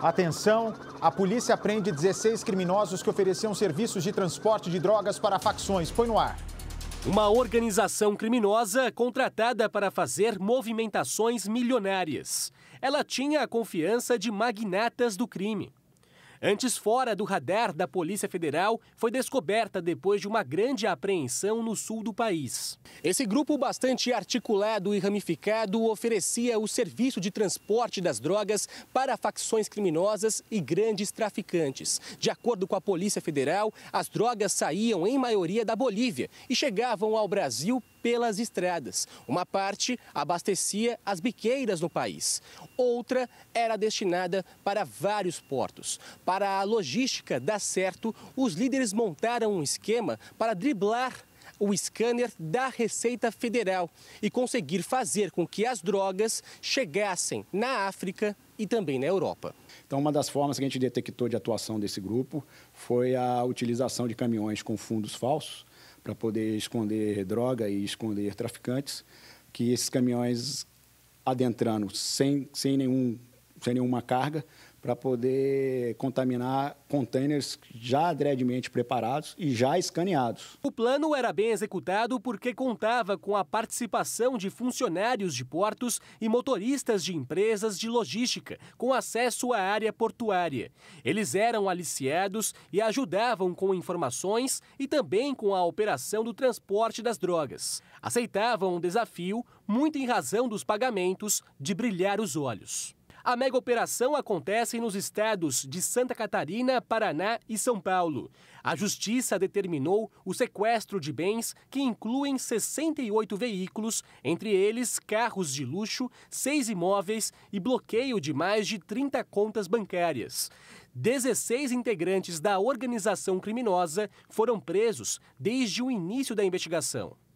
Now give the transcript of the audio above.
Atenção, a polícia prende 16 criminosos que ofereciam serviços de transporte de drogas para facções. Põe no ar. Uma organização criminosa contratada para fazer movimentações milionárias. Ela tinha a confiança de magnatas do crime. Antes fora do radar da Polícia Federal, foi descoberta depois de uma grande apreensão no sul do país. Esse grupo bastante articulado e ramificado oferecia o serviço de transporte das drogas para facções criminosas e grandes traficantes. De acordo com a Polícia Federal, as drogas saíam em maioria da Bolívia e chegavam ao Brasil pelas estradas. Uma parte abastecia as biqueiras no país, outra era destinada para vários portos. Para a logística dar certo, os líderes montaram um esquema para driblar o scanner da Receita Federal e conseguir fazer com que as drogas chegassem na África e também na Europa. Então, uma das formas que a gente detectou de atuação desse grupo foi a utilização de caminhões com fundos falsos para poder esconder droga e esconder traficantes, que esses caminhões adentrando sem, sem, nenhum, sem nenhuma carga para poder contaminar containers já adredemente preparados e já escaneados. O plano era bem executado porque contava com a participação de funcionários de portos e motoristas de empresas de logística com acesso à área portuária. Eles eram aliciados e ajudavam com informações e também com a operação do transporte das drogas. Aceitavam o um desafio muito em razão dos pagamentos de brilhar os olhos. A mega operação acontece nos estados de Santa Catarina, Paraná e São Paulo. A justiça determinou o sequestro de bens que incluem 68 veículos, entre eles carros de luxo, seis imóveis e bloqueio de mais de 30 contas bancárias. 16 integrantes da organização criminosa foram presos desde o início da investigação.